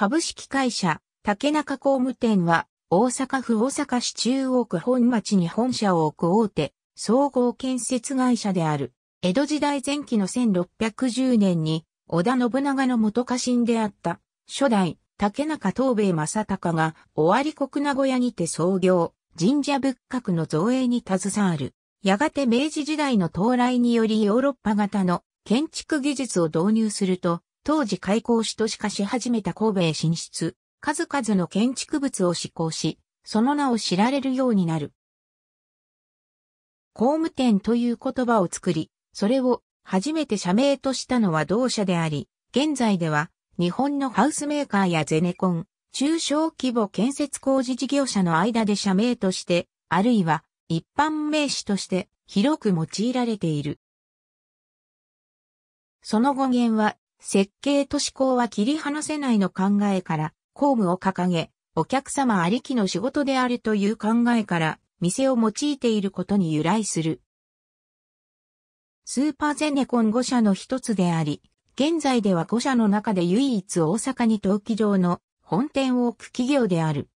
株式会社、竹中工務店は、大阪府大阪市中央区本町に本社を置く大手、総合建設会社である。江戸時代前期の1610年に、織田信長の元家臣であった、初代、竹中東兵衛正隆が、尾張国名古屋にて創業、神社仏閣の造営に携わる。やがて明治時代の到来によりヨーロッパ型の建築技術を導入すると、当時開港しとしかし始めた神戸へ進出、数々の建築物を施行し、その名を知られるようになる。公務店という言葉を作り、それを初めて社名としたのは同社であり、現在では日本のハウスメーカーやゼネコン、中小規模建設工事事業者の間で社名として、あるいは一般名詞として広く用いられている。その語源は設計と思考は切り離せないの考えから、公務を掲げ、お客様ありきの仕事であるという考えから、店を用いていることに由来する。スーパーゼネコン5社の一つであり、現在では5社の中で唯一大阪に登記場の本店を置く企業である。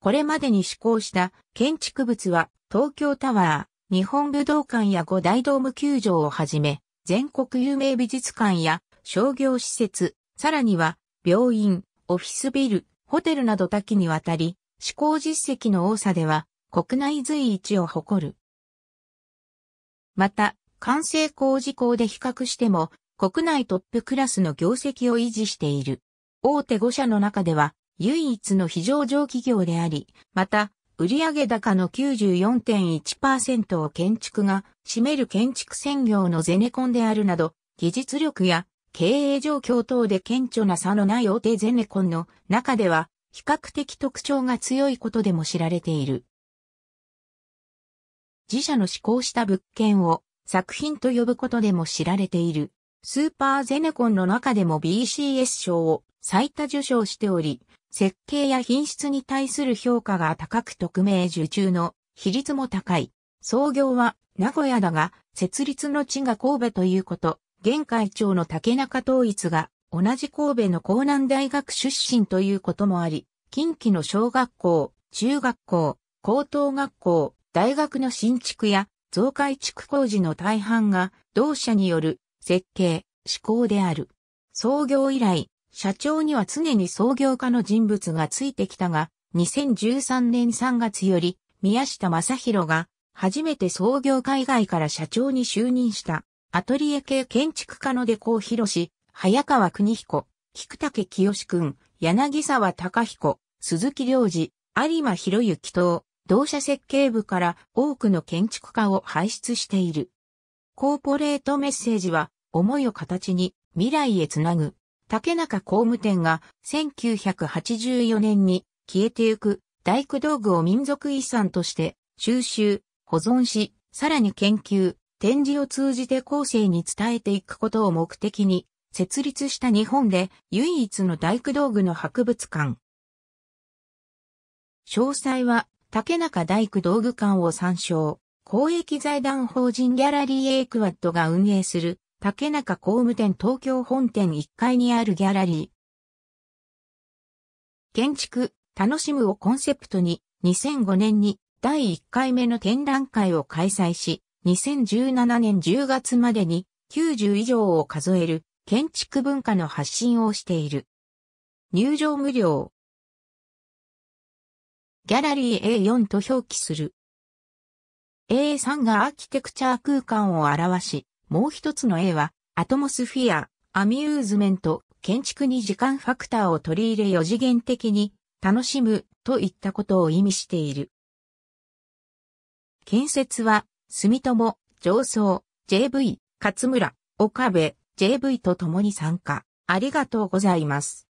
これまでに施行した建築物は東京タワー、日本武道館や五大ドーム球場をはじめ、全国有名美術館や商業施設、さらには、病院、オフィスビル、ホテルなど多岐にわたり、施行実績の多さでは、国内随一を誇る。また、完成工事項で比較しても、国内トップクラスの業績を維持している。大手5社の中では、唯一の非常上企業であり、また、売上高の94.1%を建築が占める建築専業のゼネコンであるなど、技術力や経営状況等で顕著な差のない大手ゼネコンの中では比較的特徴が強いことでも知られている。自社の施行した物件を作品と呼ぶことでも知られている。スーパーゼネコンの中でも BCS 賞を最多受賞しており、設計や品質に対する評価が高く匿名受注の比率も高い。創業は名古屋だが、設立の地が神戸ということ、現会長の竹中統一が同じ神戸の江南大学出身ということもあり、近畿の小学校、中学校、高等学校、大学の新築や増改築工事の大半が同社による設計、施工である。創業以来、社長には常に創業家の人物がついてきたが、2013年3月より宮下正宏が初めて創業海外から社長に就任した。アトリエ系建築家の出ヒ博士、早川邦彦、菊竹清くん、柳沢隆彦、鈴木良二、有馬博之等、同社設計部から多くの建築家を輩出している。コーポレートメッセージは、思いを形に未来へつなぐ。竹中工務店が1984年に消えてゆく大工道具を民族遺産として収集、保存し、さらに研究、展示を通じて後世に伝えていくことを目的に、設立した日本で唯一の大工道具の博物館。詳細は、竹中大工道具館を参照。公益財団法人ギャラリー A クワッドが運営する竹中工務店東京本店1階にあるギャラリー。建築、楽しむをコンセプトに2005年に第1回目の展覧会を開催し、2017年10月までに90以上を数える建築文化の発信をしている。入場無料。ギャラリー A4 と表記する。A3 がアーキテクチャー空間を表し、もう一つの A は、アトモスフィア、アミューズメント、建築に時間ファクターを取り入れ4次元的に楽しむといったことを意味している。建設は住友、上層、JV、勝村、岡部、JV と共に参加。ありがとうございます。